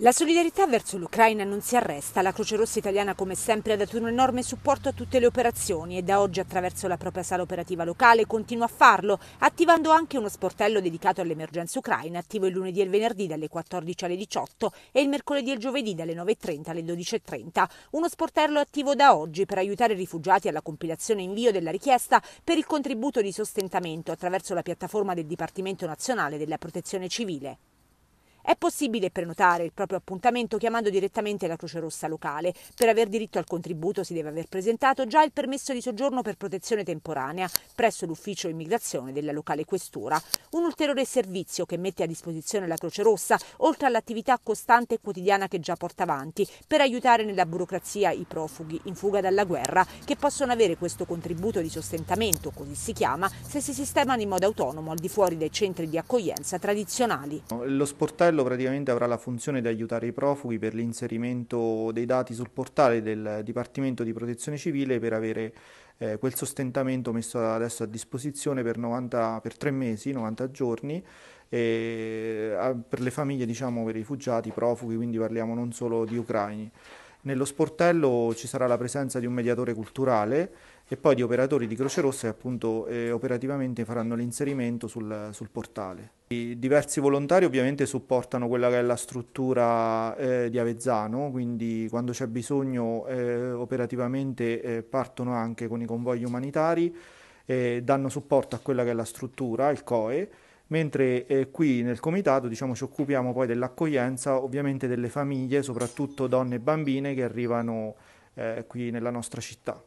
La solidarietà verso l'Ucraina non si arresta, la Croce Rossa italiana come sempre ha dato un enorme supporto a tutte le operazioni e da oggi attraverso la propria sala operativa locale continua a farlo, attivando anche uno sportello dedicato all'emergenza ucraina, attivo il lunedì e il venerdì dalle 14 alle 18 e il mercoledì e il giovedì dalle 9.30 alle 12.30. Uno sportello attivo da oggi per aiutare i rifugiati alla compilazione e invio della richiesta per il contributo di sostentamento attraverso la piattaforma del Dipartimento Nazionale della Protezione Civile. È possibile prenotare il proprio appuntamento chiamando direttamente la Croce Rossa locale. Per aver diritto al contributo si deve aver presentato già il permesso di soggiorno per protezione temporanea presso l'ufficio immigrazione della locale questura. Un ulteriore servizio che mette a disposizione la Croce Rossa, oltre all'attività costante e quotidiana che già porta avanti, per aiutare nella burocrazia i profughi in fuga dalla guerra, che possono avere questo contributo di sostentamento, così si chiama, se si sistemano in modo autonomo al di fuori dei centri di accoglienza tradizionali. Lo sportello portello praticamente avrà la funzione di aiutare i profughi per l'inserimento dei dati sul portale del Dipartimento di Protezione Civile per avere eh, quel sostentamento messo adesso a disposizione per, 90, per 3 mesi, 90 giorni, e, a, per le famiglie, diciamo, per i rifugiati, i profughi, quindi parliamo non solo di ucraini. Nello sportello ci sarà la presenza di un mediatore culturale e poi di operatori di Croce Rossa che appunto eh, operativamente faranno l'inserimento sul, sul, portale. I diversi volontari ovviamente supportano quella che è la struttura eh, di Avezzano, quindi quando c'è bisogno eh, operativamente eh, partono anche con i convogli umanitari, eh, danno supporto a quella che è la struttura, il COE, mentre eh, qui nel comitato diciamo, ci occupiamo poi dell'accoglienza ovviamente delle famiglie, soprattutto donne e bambine che arrivano eh, qui nella nostra città.